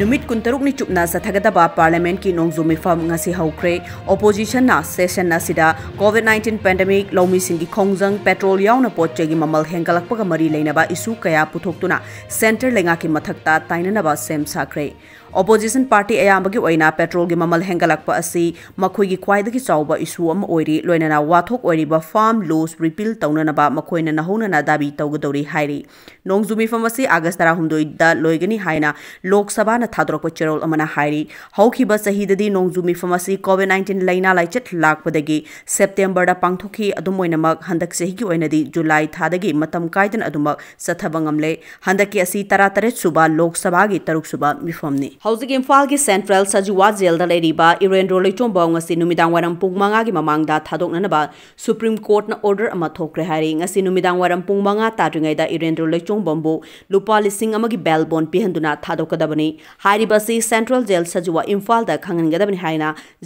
नुमित कुंतरुक ने चुपना सथगदब पार्लियामेंट की नोंगजु मिफम ngasi हौक्रे ओपोजिशन ना सेशन ना कोविड 19 पेंडेमिक लौमी की खोंगजंग पेट्रोल याउन पोचे की ममल हेंगलक पग मरी लेनाबा इसु कया सेंटर लेंगा की मथकता ताइनना बा सेम साक्रे ओपोजिशन पार्टी अयाम पेट्रोल की ममल हेंगल्पी खाद की चौब इसूरी लोना वाथो फार्म लोस रिपील तौन नहौन दाबी तौगदौरी नोजुमीफम से आगस् तरह तरहद लोगनी लोकसभा थाद्रप चेरोल चाहद नोजुमीफम से कोविड नाइन्टीन लेना सेप्टेंबर पाथी अदम की जुलाई थादी मतम कायदन चतब ग हंकी तरह तरह सुब लोकसभा की सूब मिफमी हौजी इम्फा की सेंट्रल सजुवा जेल इरें की पुमी ममंग सुप्रीम कोर्ट ऑर्डर थोक्रेरीर पुमा ताद्री इरें रोलीटोबू लुप लिंग बेल बोन पीहनदी सेंट्रल जेल सजुवा इम्फाद इम्फा है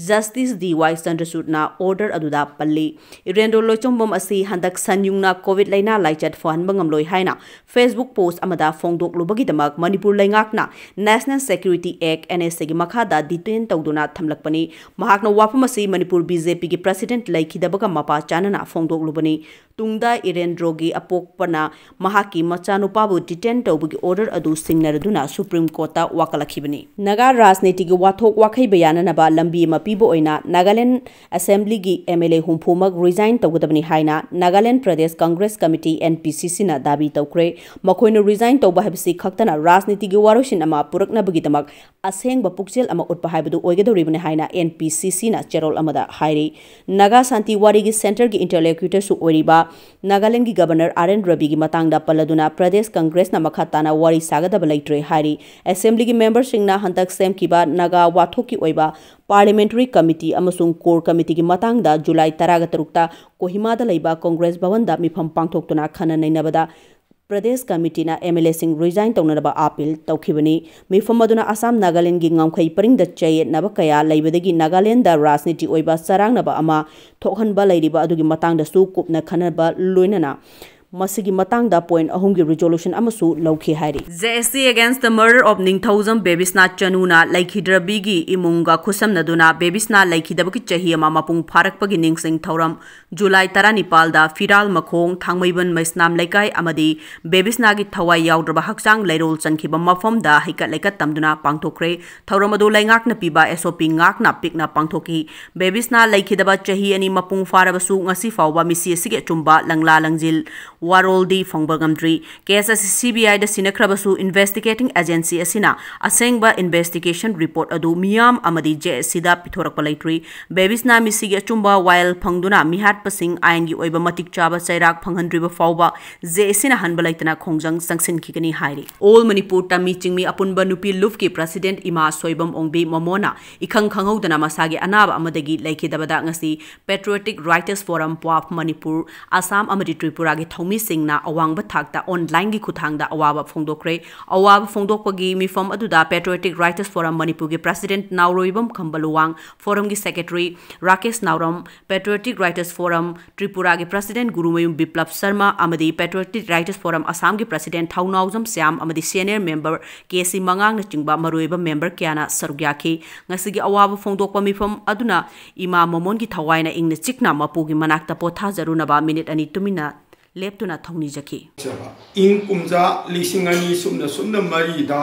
justice D Y Chandrachud order अद पल्ली इरें रोलीटोबम हंक सन्ूंग कोविड लेना लाइट फोहनबंगम्लो फेसबुक पोस्ट फोदोंगदूर लेना नेशनल सेक्यूरीटी ꯏꯝꯄ꯭ꯌꯨꯅꯤꯇꯤ ꯑꯦꯛ ꯑꯦꯟ ꯑꯦꯁꯒꯤ ꯃꯈꯥꯗ ꯗꯤꯇꯦꯟ ꯇꯧꯗꯨꯅ ꯊꯝꯂꯛꯄꯅꯤ ꯃꯍꯥꯛꯅ ꯋꯥꯐꯝ ꯑꯁꯤ ꯃꯅꯤꯄꯨꯔ ꯕꯤꯖꯦꯄꯤꯒꯤ ꯄ꯭ꯔꯁꯤꯗꯦꯟꯠ ꯂꯩꯈꯤꯗꯕꯒ ꯃꯄꯥ ꯆꯥꯅꯅ ꯐꯣꯡꯗꯣꯛꯂꯨꯕꯅꯤ ꯇꯨꯡꯗ ꯏꯔꯦꯟꯗ꯭ꯔꯣꯒꯤ ꯑꯄꯣꯛꯄꯅ ꯃꯍꯥꯛꯀꯤ ꯃꯆꯥꯅꯨꯄꯥꯕꯨ ꯗꯤꯇꯦꯟ ꯇꯧꯕꯒꯤ ꯑꯣꯔꯗꯔ ꯑꯗꯨ ꯁꯤꯡꯅꯔꯗꯨꯅ ꯁꯨꯄ꯭ꯔꯤꯝ ꯀꯣꯔꯠꯇ ꯋꯥꯀꯠꯂꯛꯈꯤꯕꯅꯤ ꯅꯥꯒꯥ ꯔꯥꯖꯅꯤꯇꯤꯒꯤ ꯋꯥꯊꯣꯛ ꯋꯥꯈꯩꯕ ꯌꯥꯅꯅꯕ ꯂꯝꯕꯤ ꯑꯃ ꯄꯤꯕ ꯑꯣꯏꯅ ꯅꯥꯒꯥꯂꯦꯟ ꯑꯦꯁꯦꯝꯕ꯭ꯂꯤꯒꯤ ꯑꯦꯝ ꯑꯦꯜ ꯑꯦ ꯍꯨꯝꯐꯨꯃꯛ ꯔꯤꯖꯥꯏꯟ ꯇꯧꯒꯗꯕꯅꯤ ꯍꯥꯏꯅ ꯅꯥꯒꯥꯂꯦꯟ Pradesh Congress committee N P C ꯁꯤꯅ ꯗꯥꯕꯤ ꯇꯧꯈ꯭ꯔꯦ ꯃꯈꯣꯏꯅ ꯔꯤꯖꯥꯏꯟ ꯇꯧꯕ ꯍꯥꯏꯕꯁꯤ ꯈꯛꯇꯅ ꯔꯥꯖꯅꯤꯇꯤꯒꯤ ꯋꯥꯔꯣꯏꯁꯤꯟ ꯑꯃ ꯄꯨꯔꯛꯅꯕꯒꯤꯗꯃꯛ ꯑꯁꯦꯡꯕ ꯄꯨꯛꯆꯦꯜ ꯑꯃ ꯎꯠꯄ ꯍꯥꯏꯕꯗꯨ ꯑꯣꯏꯒꯗꯧꯔꯤꯕꯅꯤ ꯍꯥꯏꯅ ꯑꯦꯟ ꯄꯤ ꯁꯤ ꯁꯤꯅ ꯆꯦꯔꯣꯜ ꯑꯃꯗ ꯍꯥꯏꯔꯤ ꯅꯥꯒꯥ ꯁꯥꯟꯇꯤ ꯋꯥꯔꯤꯒꯤ ꯁꯦꯟꯇꯔꯒꯤ ꯏꯟꯇꯔꯂꯦꯀ꯭ꯌꯨꯇꯔꯁꯨ ꯑꯣꯏꯔꯤꯕ ꯅꯥꯒꯥꯂꯦꯟꯒꯤ ꯒꯕꯔꯅꯔ ꯑꯥꯔ ꯑꯦꯟ ꯔꯕꯤꯒꯤ ꯃꯇꯥꯡꯗ ꯄꯜꯂꯗꯨꯅ ꯄ꯭ꯔꯗꯦꯁ ꯀꯪꯒ꯭ꯔꯦꯁꯅ ꯃꯈꯥ ꯇꯥꯅ ꯋꯥꯔꯤ ꯁꯥꯒꯗꯕ ꯂꯩꯇ꯭ꯔꯦ ꯍꯥꯏꯔꯤ ꯑꯦꯁꯦꯝꯕ꯭ꯂꯤꯒꯤ ꯃꯦꯝꯕꯔꯁꯤꯡꯅ ꯍꯟꯗꯛ ꯁꯦꯝꯈꯤꯕ ꯅꯥꯒꯥ ꯋꯥꯊꯣꯛꯀꯤ ꯑꯣꯏꯕ पार्लियामेंटरी कमिटी कोर कमिटी की मतदा जुलाई तरह तरुक कोहिमा लेब कांग्रेस भवन में मिफम पाथोना खन नईनबद Pradesh committee M L A resign तौनब अपील तौखिबनी मिफम असम नागालैंड की गामखै परिंग चयेतनब क्या लेबदी नागालैंड राजनीति ओइबा सरांगनब अमा थोखनब खनब लोइनना मतंगद पॉइंट अहम की रिजोलूशन लौखे है J S C against the murder of निथौज बेबीस्ना चनूना की इमुंग खुसमुना बेबीस्ना लेखीब की चाह मपू फारक निरम जुलाई तरनीपाल फिर मखों थाबन मैस्नाम लेक बेबीस्ना की थवा याद्रब हईरो चंखी मफम हईकटना पाठोरे थौरमक पीब एसओपी पिकना पाठी बेबीस्ना लेखीब चही अपू फाबू फाव मिसी अचुब लंगला लंजिल ꯋꯥꯔꯣꯜꯗꯤ ꯐꯪꯕ ꯉꯝꯗ꯭ꯔꯤ ꯀꯦꯁ ꯑꯁꯤ ꯁꯤ ꯕꯤ ꯑꯥꯏꯗ ꯁꯤꯟꯅꯈ꯭ꯔꯕꯁꯨ ꯏꯟꯚꯦꯁꯇꯤꯒꯦꯇꯤꯡ ꯑꯦꯖꯦꯟꯁꯤ ꯑꯁꯤꯅ ꯑꯁꯦꯡꯕ ꯏꯟꯚꯦꯁꯇꯤꯒꯦꯁꯟ ꯔꯤꯄꯣꯔꯠ ꯑꯗꯨ ꯃꯤꯌꯥꯝ ꯑꯃꯗꯤ ꯖꯦ ꯑꯦꯁꯤꯗ ꯄꯤꯊꯣꯔꯛꯄ ꯂꯩꯇ꯭ꯔꯤ ꯕꯦꯕꯤꯁꯅ ꯃꯤꯁꯤꯒꯤ ꯑꯆꯨꯝꯕ ꯋꯥꯌꯦꯜ ꯐꯪꯗꯨꯅ ꯃꯤꯍꯥꯠꯄꯁꯤꯡ ꯑꯥꯏꯟꯒꯤ ꯑꯣꯏꯕ ꯃꯇꯤꯛ ꯆꯥꯕ ꯆꯩꯔꯥꯛ ꯐꯪꯍꯟꯗ꯭ꯔꯤꯕ ꯐꯥꯎꯕ ꯖꯦ ꯑꯦꯁꯤꯅ ꯍꯟꯕ ꯂꯩꯇꯅ ꯈꯣꯡꯖꯪ ꯆꯪꯁꯤꯟꯈꯤꯒꯅꯤ ꯍꯥꯏꯔꯤ ꯑꯣꯜ ꯃꯅꯤꯄꯨꯔ ꯇꯝꯃꯤ ꯆꯤꯡꯃꯤ ꯑꯄꯨꯟꯕ ꯅꯨꯄꯤ ꯂꯨꯞꯀꯤ ꯄ꯭ꯔꯁꯤꯗꯦꯟꯠ ꯏꯃꯥ ꯁꯣꯏꯕꯝ ꯑꯣꯡꯕꯤ ꯃꯣꯃꯣꯅ इखंग खंगौदना मसागे अनाब अमदगी लेखिदबदा पेट्रियोटिक राइटर्स फोरम प्वाफ मणिपुर आसाम त्रिपुरा के हूमी अवांग ऑनलाइन की खुद अवाब फोंदे अवाब फोंदी पेट्रोटिक राइटर्स फोरम मनपुर की प्रेसीडेंट नाउरोम खम्ब फोरम की secretary Rakesh Naorem patriotic writers forum Tripura की president Gurumayum Biplab Sharma patriotic writers forum Assam की president Thounaojam Shyam senior member K C मंगांग member क्या सरुक यासी अवाब फोंदना इमा मोमन की थवाई इं पोथाजरुना मिनट अनी leptuna thongni jakhi ing kumja lising ani sumna sumna mari da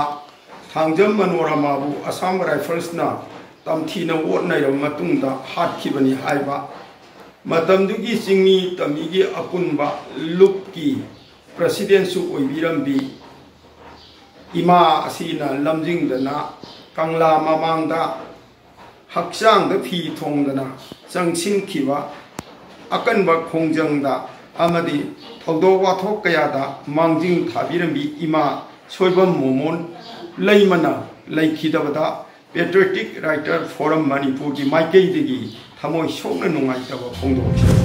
thangjam manorama bu assam rifles na tamthina wot na yam matung da hat khibani haiba ꯃꯇꯝꯗꯨꯒꯤ ꯆꯤꯡꯃꯤ ꯇꯝꯃꯤꯒꯤ ꯑꯄꯨꯟꯕ ꯂꯨꯞꯀꯤ ꯄ꯭ꯔꯁꯤꯗꯦꯟꯁꯨ ꯑꯣꯏꯕꯤꯔꯝꯕꯤ ꯏꯃꯥ ꯑꯁꯤꯅ ꯂꯝꯖꯤꯡꯗꯅ ꯀꯪꯂꯥ ꯃꯃꯥꯡꯗ ꯍꯛꯆꯥꯡꯗ ꯐꯤ ꯊꯣꯡꯗꯅ ꯆꯪꯁꯤꯟꯈꯤꯕ ꯑꯀꯟꯕ ꯈꯣꯡꯖꯪꯗ ꯑꯃꯗꯤ ꯊꯧꯗꯣꯛ ꯋꯥꯊꯣꯛ ꯀꯌꯥꯗ ꯃꯥꯡꯖꯤꯡ ꯊꯥꯕꯤꯔꯝꯃꯤ ꯏꯃꯥ ꯁꯣꯏꯕꯝ ꯃꯣꯃꯣꯟ ꯂꯩꯃꯅ ꯂꯩꯈꯤꯗꯕꯗ ꯄꯦꯇ꯭ꯔꯣꯇꯤꯛ ꯔꯥꯏꯇꯔ ꯐꯣꯔꯝ ꯃꯅꯤꯄꯨꯔꯒꯤ ꯃꯥꯏꯀꯩꯗꯒꯤ ꯊꯃꯣꯏ ꯁꯣꯛꯅ ꯅꯨꯡꯉꯥꯏꯇꯕ ꯐꯣꯡꯗꯣꯛꯈꯤ